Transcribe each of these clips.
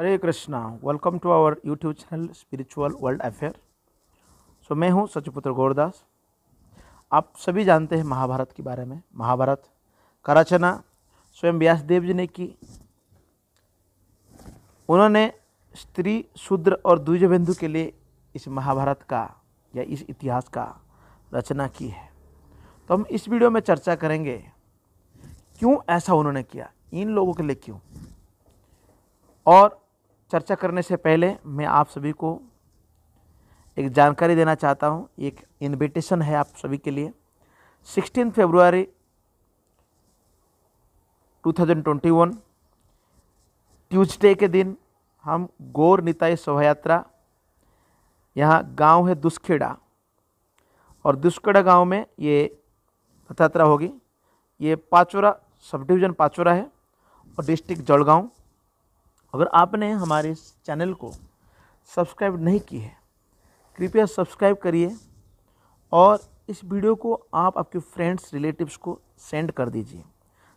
Hare Krishna welcome to our YouTube channel spiritual world affair so मैं हूँ सचपुत्र गौरदास आप सभी जानते हैं महाभारत के बारे में महाभारत का रचना स्वयं व्यासदेव जी ने की उन्होंने स्त्री शूद्र और बिंदु के लिए इस महाभारत का या इस इतिहास का रचना की है तो हम इस वीडियो में चर्चा करेंगे क्यों ऐसा उन्होंने किया इन लोगों के लिए क्यों और चर्चा करने से पहले मैं आप सभी को एक जानकारी देना चाहता हूँ एक इनविटेशन है आप सभी के लिए सिक्सटीन फेब्रुआरी 2021 ट्यूसडे के दिन हम गौर निताई शोभा यात्रा यहाँ गांव है दुष्खेड़ा और दुष्खेड़ा गांव में ये रथ यात्रा होगी ये पाचोरा सब डिवीज़न पाचोरा है और डिस्ट्रिक्ट जलगांव अगर आपने हमारे इस चैनल को सब्सक्राइब नहीं की है कृपया सब्सक्राइब करिए और इस वीडियो को आप आपके फ्रेंड्स रिलेटिव्स को सेंड कर दीजिए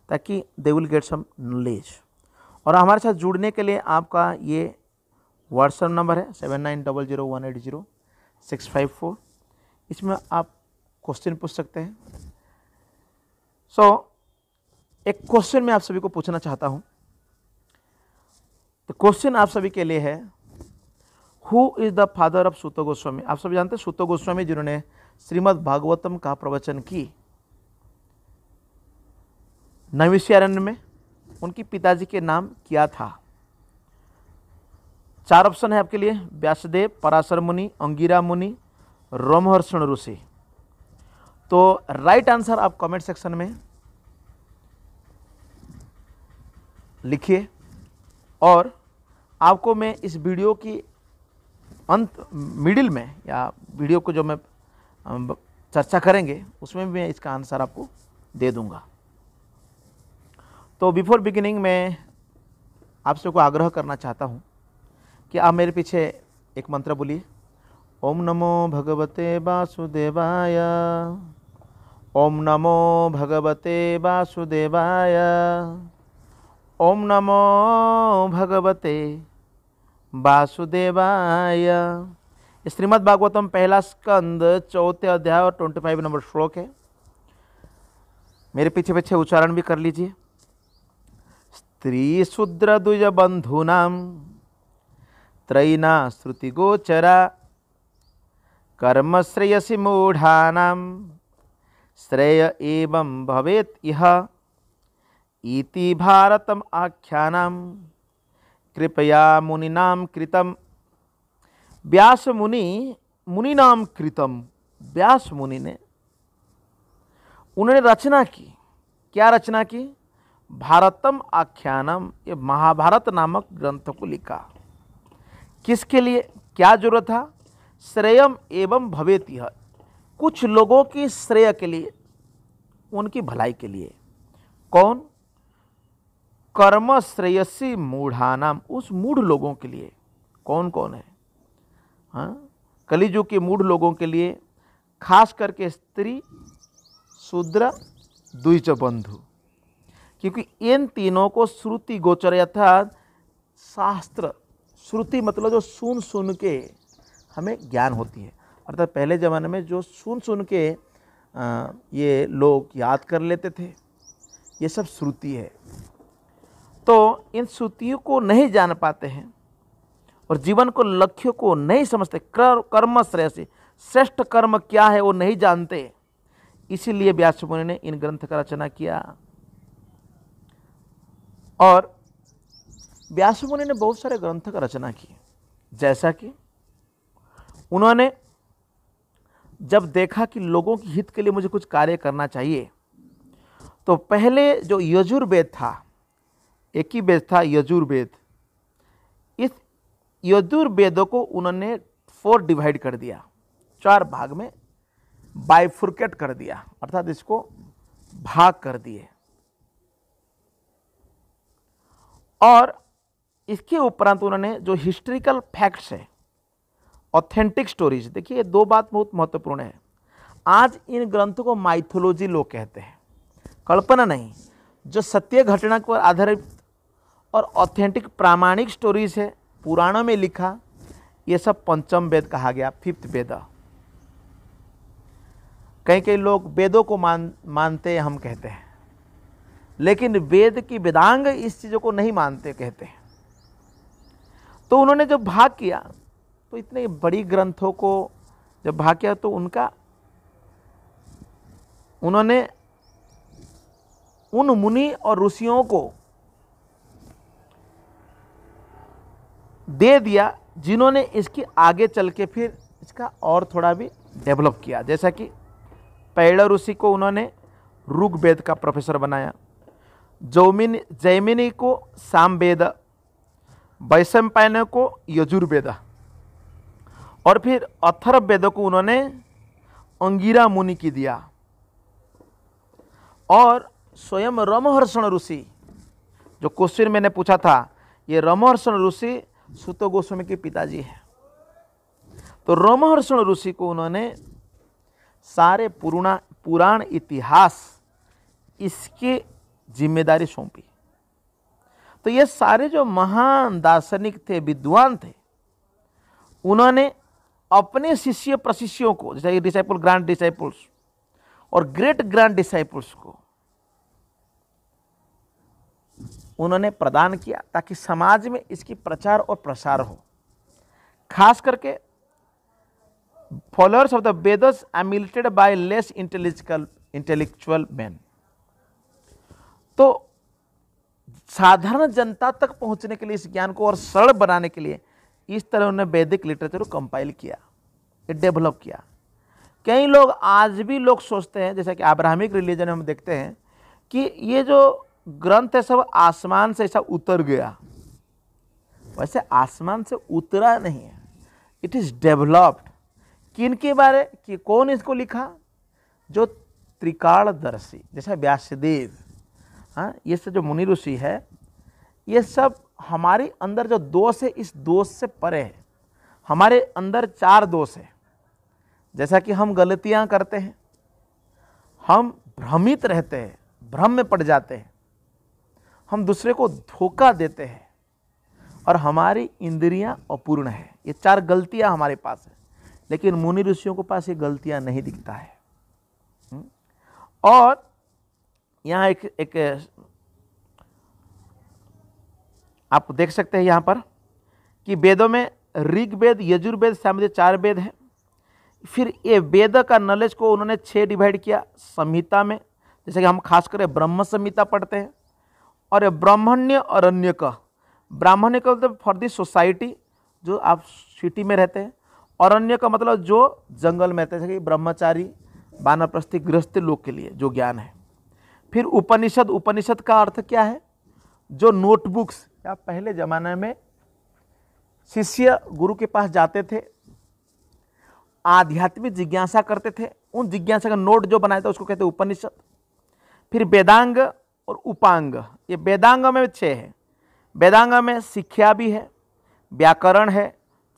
ताकि they will get some knowledge और हमारे साथ जुड़ने के लिए आपका ये व्हाट्सएप नंबर है seven nine double zero one eight zero six five four इसमें आप क्वेश्चन पूछ सकते हैं सो so, एक क्वेश्चन मैं आप सभी को पूछना चाहता हूँ क्वेश्चन आप सभी के लिए है who is the father of Suta Goswami आप सभी जानते हैं सुतो गोस्वामी जिन्होंने श्रीमद् भागवतम का प्रवचन की नविष्यारण्य में उनकी पिताजी के नाम क्या था चार ऑप्शन है आपके लिए व्यासदेव पराशर मुनि अंगिरा मुनि रोमहर्षण ऋषि तो राइट आंसर आप कमेंट सेक्शन में लिखिए और आपको मैं इस वीडियो की अंत मिडिल में या वीडियो को जो मैं चर्चा करेंगे उसमें भी मैं इसका आंसर आपको दे दूंगा तो बिफोर बिगिनिंग मैं आप सबको आग्रह करना चाहता हूँ कि आप मेरे पीछे एक मंत्र बोलिए ओम नमो भगवते वासुदेवाय ओम नमो भगवते वासुदेवाय ओम नमो भगवते वासुदेवाय श्रीमद् भागवतम पहला स्कंद चौथे अध्याय और ट्वेंटी फाइव नंबर श्लोक है मेरे पीछे पीछे उच्चारण भी कर लीजिए स्त्री शूद्र द्विज बंधूनाम त्रैना कर्म श्रेयसी मूढ़ानाम श्रेय एवं भवेत इह इति भारतम आख्यानाम कृपया मुनिनाम कृतम व्यास मुनि मुनिनाम कृतम व्यास मुनि ने उन्होंने रचना की क्या रचना की भारतम आख्यानम ये महाभारत नामक ग्रंथ को लिखा किसके लिए क्या जरूरत था श्रेयम एवं भवेत यह कुछ लोगों की श्रेय के लिए उनकी भलाई के लिए कौन कर्म श्रेयसी मूढ़ानाम उस मूढ़ लोगों के लिए कौन कौन है हाँ कलिजुग के मूढ़ लोगों के लिए खास करके स्त्री शूद्र द्विज बंधु क्योंकि इन तीनों को श्रुति गोचर अर्थात शास्त्र श्रुति मतलब जो सुन सुन के हमें ज्ञान होती है अर्थात पहले ज़माने में जो सुन सुन के ये लोग याद कर लेते थे ये सब श्रुति है तो इन श्रुतियों को नहीं जान पाते हैं और जीवन को लक्ष्य को नहीं समझते कर्म श्रेय से श्रेष्ठ कर्म क्या है वो नहीं जानते इसीलिए व्यास मुनि ने इन ग्रंथ का रचना किया और व्यास मुनि ने बहुत सारे ग्रंथ का रचना की जैसा कि उन्होंने जब देखा कि लोगों के हित के लिए मुझे कुछ कार्य करना चाहिए तो पहले जो यजुर्वेद था एक ही वेद था यजुर्वेद इस यजुर्वेदों को उन्होंने फोर डिवाइड कर दिया चार भाग में बाइफुरकेट कर दिया अर्थात इसको भाग कर दिए और इसके उपरांत उन्होंने जो हिस्ट्रिकल फैक्ट्स है ऑथेंटिक स्टोरीज देखिए दो बात बहुत महत्वपूर्ण है आज इन ग्रंथों को माइथोलॉजी लोग कहते हैं कल्पना नहीं जो सत्य घटना पर आधारित और ऑथेंटिक प्रामाणिक स्टोरीज है पुराणों में लिखा ये सब पंचम वेद कहा गया फिफ्थ वेद कई कई लोग वेदों को मान मानते हम कहते हैं लेकिन वेद की वेदांग इस चीज़ों को नहीं मानते कहते हैं तो उन्होंने जब भाग किया तो इतने बड़ी ग्रंथों को जब भाग किया तो उनका उन्होंने उन मुनि और ऋषियों को दे दिया जिन्होंने इसकी आगे चल के फिर इसका और थोड़ा भी डेवलप किया जैसा कि पैड़ ऋषि को उन्होंने ऋग्वेद का प्रोफेसर बनाया जौमिन जैमिनी को सामवेद वैशंपायन को यजुर्वेद और फिर अथर्व वेद को उन्होंने अंगिरा मुनि की दिया और स्वयं रमहर्षण ऋषि जो क्वेश्चन मैंने पूछा था ये रमहर्षण ऋषि सुत गोस्वामी के पिताजी हैं तो रोमहर्षण ऋषि को उन्होंने सारे पुराण पुराण इतिहास इसकी जिम्मेदारी सौंपी तो ये सारे जो महान दार्शनिक थे विद्वान थे उन्होंने अपने शिष्य प्रशिष्यों को जैसे डिसाइपल ग्रांड डिसाइपल्स और ग्रेट ग्रांड डिसाइपल्स को उन्होंने प्रदान किया ताकि समाज में इसकी प्रचार और प्रसार हो खास करके followers of the Vedas are militated by less intelligent intellectual man तो साधारण जनता तक पहुंचने के लिए इस ज्ञान को और सरल बनाने के लिए इस तरह उन्होंने वैदिक लिटरेचर को कंपाइल किया डेवलप किया कई लोग आज भी लोग सोचते हैं जैसे कि आब्राहमिक रिलीजन हम देखते हैं कि ये जो ग्रंथ सब आसमान से ऐसा उतर गया वैसे आसमान से उतरा नहीं है इट इज़ डेवलप्ड किन के बारे कि कौन इसको लिखा जो त्रिकालदर्शी जैसे व्यासदेव हाँ ये सब जो मुनि ऋषि है ये सब हमारे अंदर जो दोष है इस दोष से परे है हमारे अंदर चार दोष है जैसा कि हम गलतियाँ करते हैं हम भ्रमित रहते हैं भ्रम में पड़ जाते हैं हम दूसरे को धोखा देते हैं और हमारी इंद्रियां अपूर्ण है ये चार गलतियां हमारे पास है लेकिन मुनि ऋषियों के पास ये गलतियां नहीं दिखता है हम्म? और यहाँ एक एक आप देख सकते हैं यहाँ पर कि वेदों में ऋग्वेद यजुर्वेद सामने चार वेद हैं फिर ये वेद का नॉलेज को उन्होंने छः डिवाइड किया संहिता में जैसे कि हम खास करें ब्रह्म संहिता पढ़ते हैं और ब्राह्मण्य अरण्य का ब्राह्मण्य का मतलब फॉर दिस सोसाइटी जो आप सिटी में रहते हैं अरण्य का मतलब जो जंगल में रहते हैं ब्रह्मचारी बानप्रस्थी गृहस्थ लोग के लिए जो ज्ञान है फिर उपनिषद उपनिषद का अर्थ क्या है जो नोटबुक्स या पहले ज़माने में शिष्य गुरु के पास जाते थे आध्यात्मिक जिज्ञासा करते थे उन जिज्ञासा का नोट जो बनाया था उसको कहते उपनिषद फिर वेदांग और उपांग ये वेदांग में छः है वेदांग में शिक्षा भी है व्याकरण है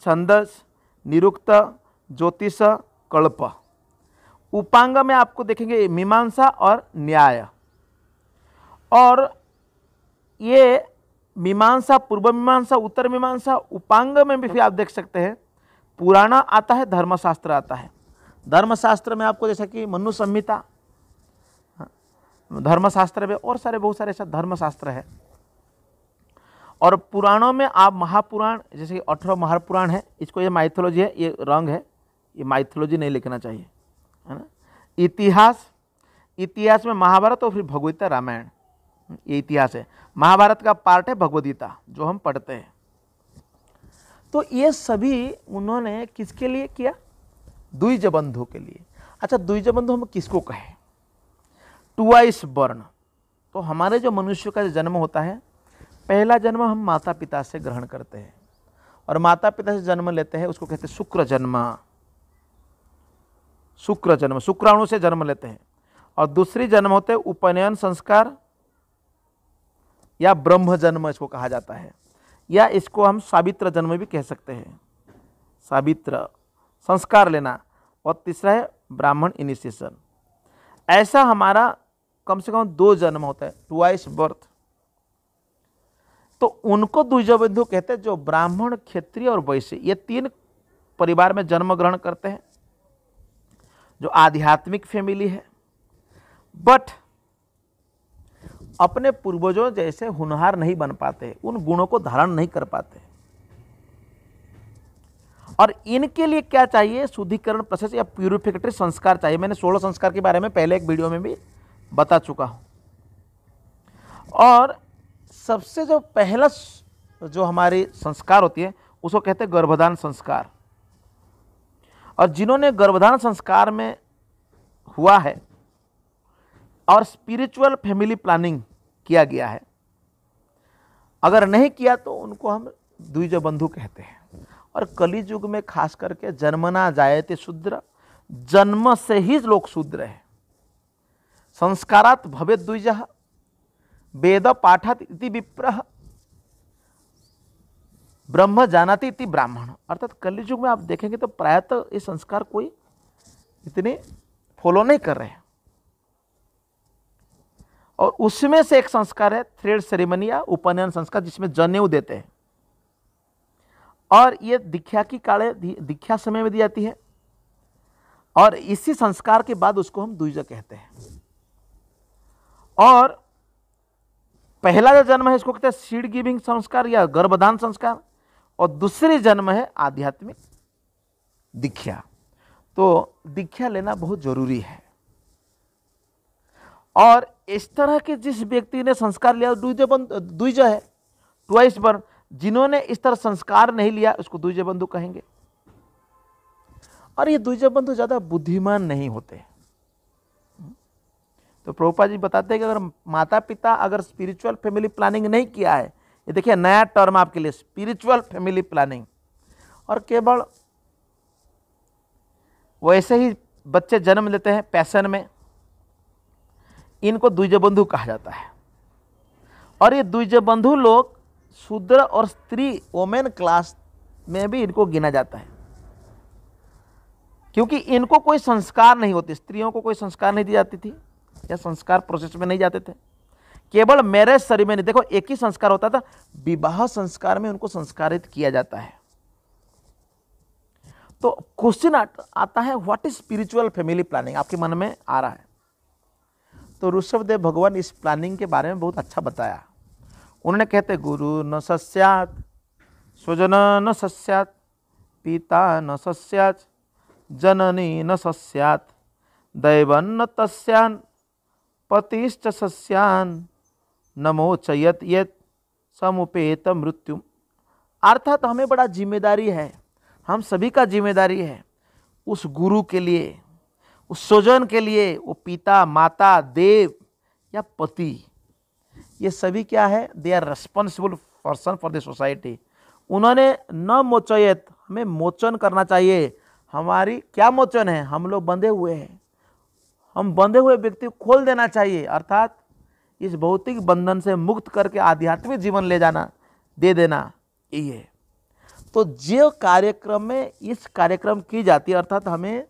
छंदस निरुक्त ज्योतिष कल्प उपांग में आपको देखेंगे मीमांसा और न्याय और ये मीमांसा पूर्व मीमांसा उत्तर मीमांसा उपांग में भी फिर आप देख सकते हैं पुराना आता है धर्मशास्त्र आता है धर्मशास्त्र में आपको जैसा कि मनु संहिता धर्मशास्त्र में और सारे बहुत सारे ऐसा धर्मशास्त्र है और पुराणों में आप महापुराण जैसे कि अठारह महापुराण है इसको ये माइथोलॉजी है ये रंग है ये माइथोलॉजी नहीं लिखना चाहिए है ना इतिहास इतिहास में महाभारत और फिर भगवदगीता रामायण ये इतिहास है महाभारत का पार्ट है भगवदगीता जो हम पढ़ते हैं तो ये सभी उन्होंने किसके लिए किया द्विजबंधु के लिए अच्छा द्विजबंधु हम किसको कहें टुवाइस बर्न तो हमारे जो मनुष्य का जन्म होता है पहला जन्म हम माता पिता से ग्रहण करते हैं और माता पिता से जन्म लेते हैं उसको कहते हैं शुक्र जन्म शुक्र जन्म शुक्राणु से जन्म लेते हैं और दूसरी जन्म होते हैं उपनयन संस्कार या ब्रह्म जन्म इसको कहा जाता है या इसको हम सावित्र जन्म भी कह सकते हैं सावित्र संस्कार लेना और तीसरा है ब्राह्मण इनिशिएशन ऐसा हमारा कम से कम दो जन्म होता है ट्वाइस बर्थ तो उनको द्विजा कहते हैं जो ब्राह्मण क्षेत्रीय और वैश्य ये तीन परिवार में जन्म ग्रहण करते हैं जो आध्यात्मिक फैमिली है बट अपने पूर्वजों जैसे हुनहार नहीं बन पाते उन गुणों को धारण नहीं कर पाते और इनके लिए क्या चाहिए शुद्धिकरण प्रोसेस या प्यूरिफिकेटरी संस्कार चाहिए मैंने सोलह संस्कार के बारे में पहले एक वीडियो में भी बता चुका हूँ और सबसे जो पहला जो हमारी संस्कार होती है उसको कहते हैं गर्भधान संस्कार और जिन्होंने गर्भधान संस्कार में हुआ है और स्पिरिचुअल फैमिली प्लानिंग किया गया है अगर नहीं किया तो उनको हम द्विज बंधु कहते हैं और कलि युग में खास करके जन्मना जायते शूद्र जन्म से ही लोग शूद्र हैं संस्कारात भवेद्विज वेद पाठात इति विप्र ब्रह्म जानाति इति ब्राह्मण अर्थात कलयुग में आप देखेंगे तो प्रायतः ये संस्कार कोई इतने फॉलो नहीं कर रहे हैं और उसमें से एक संस्कार है थ्रेड सेरेमनी या उपनयन संस्कार जिसमें जनेऊ देते हैं और ये दीक्षा की काले दीक्षा समय में दी जाती है और इसी संस्कार के बाद उसको हम द्विज कहते हैं और पहला जो जन्म है इसको कहते हैं सीड गिविंग संस्कार या गर्भधान संस्कार और दूसरी जन्म है आध्यात्मिक दीक्षा तो दीक्षा लेना बहुत जरूरी है और इस तरह के जिस व्यक्ति ने संस्कार लिया दुईज बंधु द्विज है ट्वाइस बर्न जिन्होंने इस तरह संस्कार नहीं लिया उसको द्विज बंधु कहेंगे और ये द्विज बंधु ज़्यादा बुद्धिमान नहीं होते हैं तो प्रभुपा जी बताते हैं कि अगर माता पिता अगर स्पिरिचुअल फैमिली प्लानिंग नहीं किया है ये देखिए नया टर्म आपके लिए स्पिरिचुअल फैमिली प्लानिंग और केवल वैसे ही बच्चे जन्म लेते हैं पैसन में इनको बंधु कहा जाता है और ये बंधु लोग शूद्र और स्त्री वोमेन क्लास में भी इनको गिना जाता है क्योंकि इनको कोई संस्कार नहीं होती स्त्रियों को कोई संस्कार नहीं दी जाती थी या संस्कार प्रोसेस में नहीं जाते थे केवल मैरिज सेरेमनी देखो एक ही संस्कार होता था विवाह संस्कार में उनको संस्कारित किया जाता है तो क्वेश्चन आता है what is spiritual family planning आपके मन में आ रहा है तो ऋषभदेव भगवान इस प्लानिंग के बारे में बहुत अच्छा बताया उन्होंने कहते गुरु न सस्यात स्वजन न सस्यात पिता न सस्यात जननी न सस्यात दैवन न तस्यान पतिश्च सस्यान नमोचयत यत समुपेत मृत्यु अर्थात हमें बड़ा जिम्मेदारी है हम सभी का जिम्मेदारी है उस गुरु के लिए उस स्वजन के लिए वो पिता माता देव या पति ये सभी क्या है they are responsible person for the society उन्होंने न मोचयत हमें मोचन करना चाहिए हमारी क्या मोचन है हम लोग बंधे हुए हैं हम बंधे हुए व्यक्ति को खोल देना चाहिए अर्थात इस भौतिक बंधन से मुक्त करके आध्यात्मिक जीवन ले जाना दे देना ये तो जो कार्यक्रम में इस कार्यक्रम की जाती है अर्थात हमें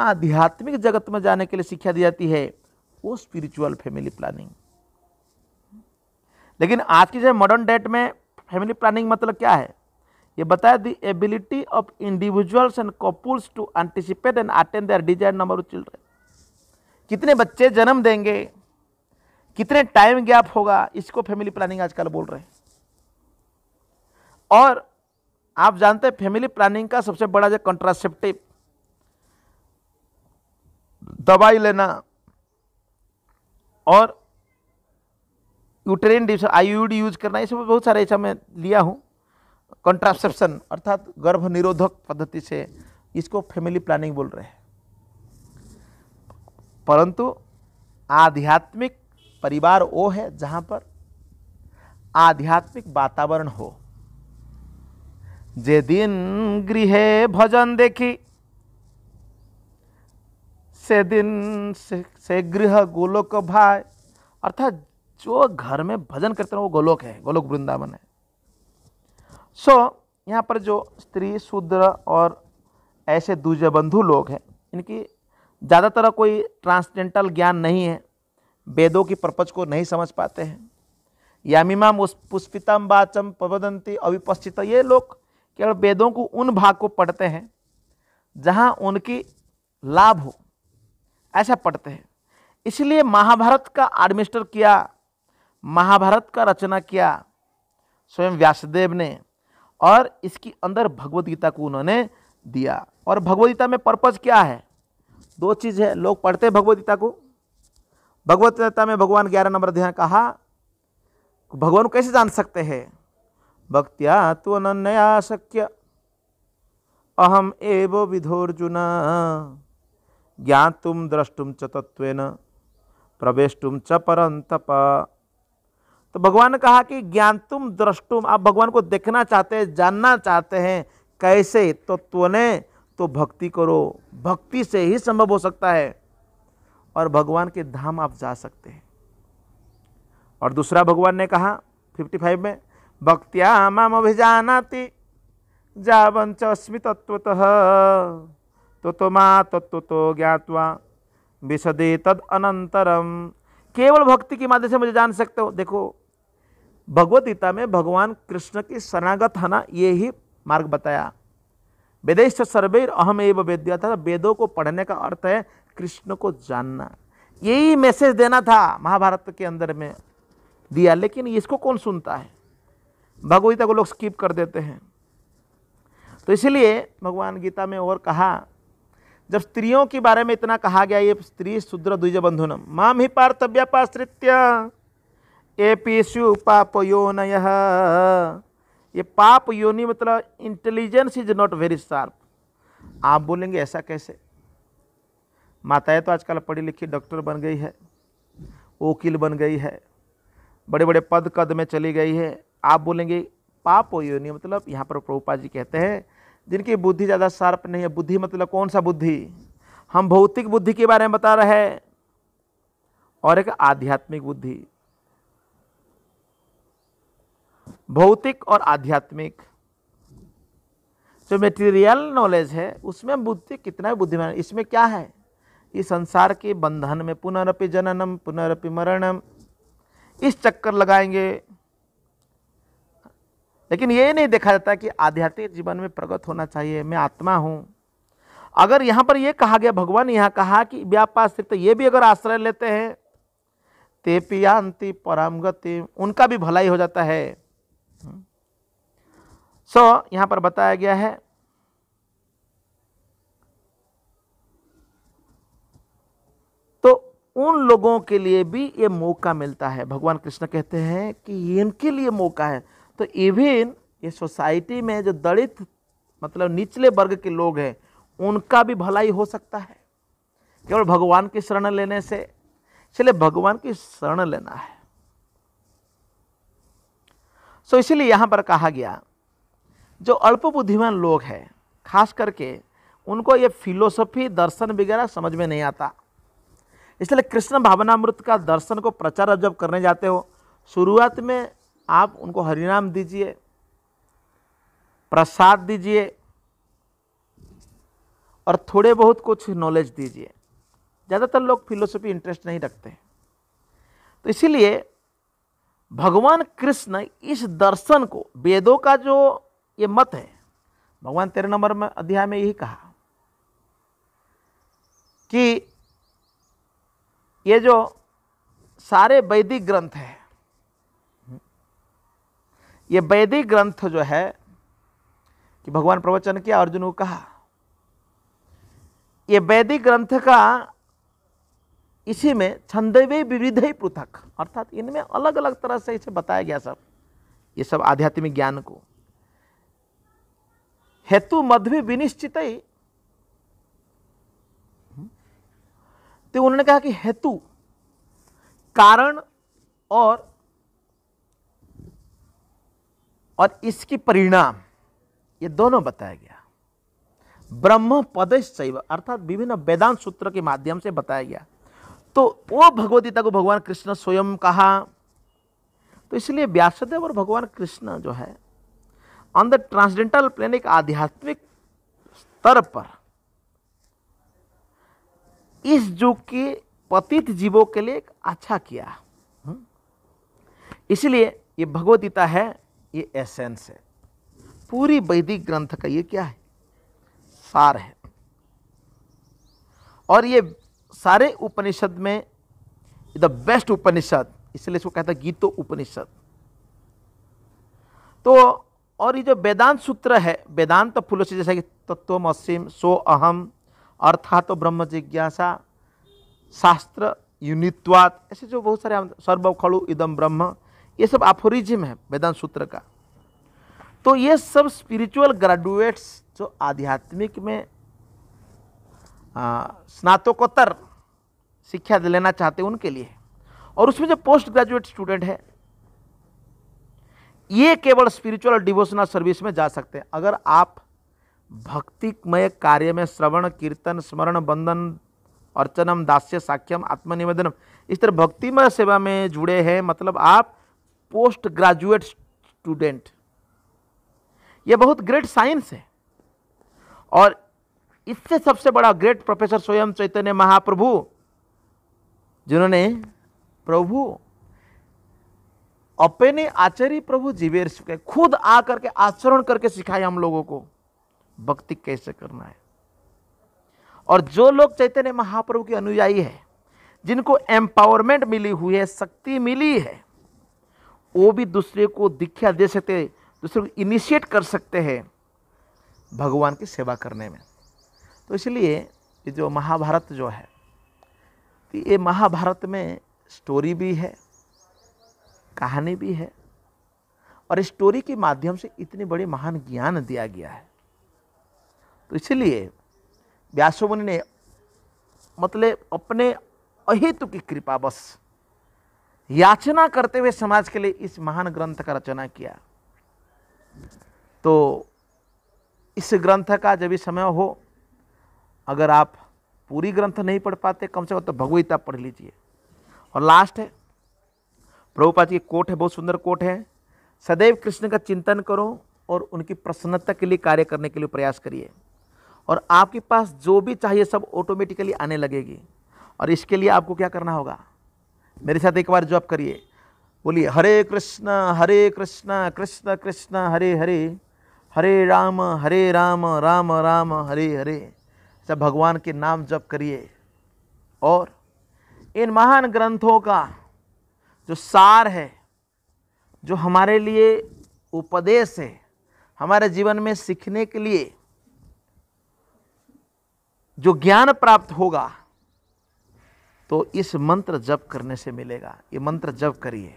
आध्यात्मिक जगत में जाने के लिए शिक्षा दी जाती है वो स्पिरिचुअल फैमिली प्लानिंग लेकिन आज की जो मॉडर्न डेट में फैमिली प्लानिंग मतलब क्या है ये बताया the ability of individuals and couples to anticipate and attend their desire number of children कितने बच्चे जन्म देंगे कितने टाइम गैप होगा इसको फैमिली प्लानिंग आजकल बोल रहे हैं और आप जानते हैं फैमिली प्लानिंग का सबसे बड़ा जो कंट्रासेप्टिव दवाई लेना और यूट्रेन डिस आई यूज करना ये सब बहुत सारे ऐसा मैं लिया हूँ कंट्रासेप्शन अर्थात गर्भ निरोधक पद्धति से इसको फैमिली प्लानिंग बोल रहे हैं परंतु आध्यात्मिक परिवार वो है जहाँ पर आध्यात्मिक वातावरण हो जे दिन गृह भजन देखी से दिन से, से गृह गोलोक भाई अर्थात जो घर में भजन करते हैं वो गोलोक है गोलोक वृंदावन है सो so, यहाँ पर जो स्त्री शूद्र और ऐसे दूजे बंधु लोग हैं इनकी ज़्यादातर कोई ट्रांसजेंटल ज्ञान नहीं है वेदों की परपज को नहीं समझ पाते हैं यामिमा पुष्पितम वाचम प्रबदंती अविपस्थित ये लोग केवल वेदों को उन भाग को पढ़ते हैं जहाँ उनकी लाभ हो ऐसा पढ़ते हैं इसलिए महाभारत का आडमिस्टर किया महाभारत का रचना किया स्वयं व्यासदेव ने और इसकी अंदर भगवदगीता गीता को उन्होंने दिया और भगवत गीता में पर्पज़ क्या है दो चीज़ है लोग पढ़ते भगवत को भगवदगीता में भगवान ग्यारह नंबर अध्याय कहा भगवान को कैसे जान सकते हैं भक्तिया तो अनन्या शक्य अहम एव विधोर्जुन ज्ञातुम द्रष्टुम च तत्व प्रवेशुम च परंतप तो भगवान ने कहा कि ज्ञातुम द्रष्टुम आप भगवान को देखना चाहते हैं जानना चाहते हैं कैसे तो त्वने तो भक्ति करो भक्ति से ही संभव हो सकता है और भगवान के धाम आप जा सकते हैं और दूसरा भगवान ने कहा 55 में भक्तिया माम अभिजानाति जावंच स्मितत्वत तो तो मा तत्व तो ज्ञातवा विशदे तद अनंतरम केवल भक्ति के माध्यम से मुझे जान सकते हो देखो भगवत गीता में भगवान कृष्ण की शरणागत है ना ये ही मार्ग बताया वेदेश सर्वे अहम एव वेद्या था वेदों को पढ़ने का अर्थ है कृष्ण को जानना यही मैसेज देना था महाभारत के अंदर में दिया लेकिन इसको कौन सुनता है भगवगीता को लोग स्किप कर देते हैं तो इसलिए भगवान गीता में और कहा जब स्त्रियों के बारे में इतना कहा गया ये स्त्री शूद्र द्विज बंधुन माम ही पार्थव्यपाश्रित्य ए पीशु पापयो नय ये पाप योनि मतलब intelligence is not very sharp आप बोलेंगे ऐसा कैसे माताएं तो आजकल पढ़ी लिखी डॉक्टर बन गई है वकील बन गई है बड़े बड़े पद कद में चली गई है आप बोलेंगे पाप योनि मतलब यहाँ पर प्रभुपा जी कहते हैं जिनकी बुद्धि ज़्यादा शार्प नहीं है बुद्धि मतलब कौन सा बुद्धि हम भौतिक बुद्धि के बारे में बता रहे हैं और एक आध्यात्मिक बुद्धि भौतिक और आध्यात्मिक जो मेटीरियल नॉलेज है उसमें बुद्धि कितना भी बुद्धिमान इसमें क्या है इस संसार के बंधन में पुनरअपि जननम पुनरअपि मरणम इस चक्कर लगाएंगे लेकिन ये नहीं देखा जाता कि आध्यात्मिक जीवन में प्रगत होना चाहिए मैं आत्मा हूँ अगर यहाँ पर यह कहा गया भगवान यहाँ कहा कि व्यापाश्रित तो ये भी अगर आश्रय लेते हैं तेपियांति परामगति गति उनका भी भलाई हो जाता है सो so, यहां पर बताया गया है तो उन लोगों के लिए भी ये मौका मिलता है भगवान कृष्ण कहते हैं कि इनके लिए मौका है तो इवन ये सोसाइटी में जो दलित मतलब निचले वर्ग के लोग हैं उनका भी भलाई हो सकता है केवल भगवान की शरण लेने से इसलिए भगवान की शरण लेना है सो इसीलिए यहाँ पर कहा गया जो अल्प बुद्धिमान लोग हैं खास करके उनको ये फिलोसफी दर्शन वगैरह समझ में नहीं आता इसलिए कृष्ण भावनामृत का दर्शन को प्रचार जब करने जाते हो शुरुआत में आप उनको हरिनाम दीजिए प्रसाद दीजिए और थोड़े बहुत कुछ नॉलेज दीजिए ज़्यादातर लोग फिलोसफी इंटरेस्ट नहीं रखते तो इसीलिए भगवान कृष्ण इस दर्शन को वेदों का जो ये मत है भगवान तेरह नंबर में अध्याय में यही कहा कि ये जो सारे वैदिक ग्रंथ है ये वैदिक ग्रंथ जो है कि भगवान प्रवचन किया अर्जुन को कहा ये वैदिक ग्रंथ का इसी में छंदवे विविध ही पृथक अर्थात इनमें अलग अलग तरह से इसे बताया गया सब ये सब आध्यात्मिक ज्ञान को हेतु मध्वी विनिश्चित ही तो उन्होंने कहा कि हेतु कारण और और इसकी परिणाम ये दोनों बताया गया ब्रह्म पदेश अर्थात विभिन्न वेदांत सूत्र के माध्यम से बताया गया तो वो भगवदगीता को भगवान कृष्ण स्वयं कहा तो इसलिए व्यासदेव और भगवान कृष्ण जो है ऑन द ट्रांसजेंडल प्लेन एक आध्यात्मिक स्तर पर इस युग के पतित जीवों के लिए एक अच्छा किया हम्म। इसलिए ये भगवदगीता है ये एसेंस है पूरी वैदिक ग्रंथ का ये क्या है सार है और ये सारे उपनिषद में द बेस्ट उपनिषद इसलिए इसको कहता है गीतो उपनिषद तो और ये जो वेदांत सूत्र है वेदांत तो फूलों से जैसा कि तत्व असीम सो अहम अर्थात तो ब्रह्म जिज्ञासा शास्त्र यूनित्वात ऐसे जो बहुत सारे सर्व खड़ु इदम ब्रह्म ये सब आफोरिज्म है वेदांत सूत्र का तो ये सब स्पिरिचुअल ग्रेजुएट्स जो आध्यात्मिक में स्नातकोत्तर शिक्षा लेना चाहते हैं उनके लिए और उसमें जो पोस्ट ग्रेजुएट स्टूडेंट है ये केवल स्पिरिचुअल डिवोशनल सर्विस में जा सकते हैं अगर आप भक्तिमय कार्य में श्रवण कीर्तन स्मरण बंधन अर्चनम दास्य साक्ष्यम आत्मनिवेदन इस तरह भक्तिमय सेवा में जुड़े हैं मतलब आप पोस्ट ग्रेजुएट स्टूडेंट यह बहुत ग्रेट साइंस है और इससे सबसे बड़ा ग्रेट प्रोफेसर स्वयं चैतन्य महाप्रभु जिन्होंने प्रभु अपने आचरी प्रभु जीवेर सिखाए खुद आ करके आचरण करके सिखाए हम लोगों को भक्ति कैसे करना है और जो लोग चैतन्य महाप्रभु के अनुयायी है जिनको एम्पावरमेंट मिली हुई है शक्ति मिली है वो भी दूसरे को दीक्षा दे सकते दूसरे को इनिशिएट कर सकते हैं भगवान की सेवा करने में तो इसलिए ये जो महाभारत जो है ये महाभारत में स्टोरी भी है कहानी भी है और स्टोरी के माध्यम से इतने बड़े महान ज्ञान दिया गया है तो इसलिए व्यासोमुनि ने मतलब अपने अहित की कृपा बस याचना करते हुए समाज के लिए इस महान ग्रंथ का रचना किया तो इस ग्रंथ का जब भी समय हो अगर आप पूरी ग्रंथ नहीं पढ़ पाते कम से कम तो भगवता पढ़ लीजिए और लास्ट है प्रभुपाद जी कोट है बहुत सुंदर कोट है सदैव कृष्ण का चिंतन करो और उनकी प्रसन्नता के लिए कार्य करने के लिए प्रयास करिए और आपके पास जो भी चाहिए सब ऑटोमेटिकली आने लगेगी और इसके लिए आपको क्या करना होगा मेरे साथ एक बार जॉब करिए बोलिए हरे कृष्ण हरे कृष्ण कृष्ण कृष्ण हरे हरे हरे राम हरे राम राम राम हरे हरे सब भगवान के नाम जप करिए और इन महान ग्रंथों का जो सार है जो हमारे लिए उपदेश है हमारे जीवन में सीखने के लिए जो ज्ञान प्राप्त होगा तो इस मंत्र जप करने से मिलेगा ये मंत्र जप करिए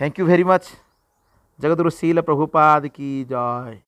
thank you very much Jagadguru शील प्रभुपाद की जय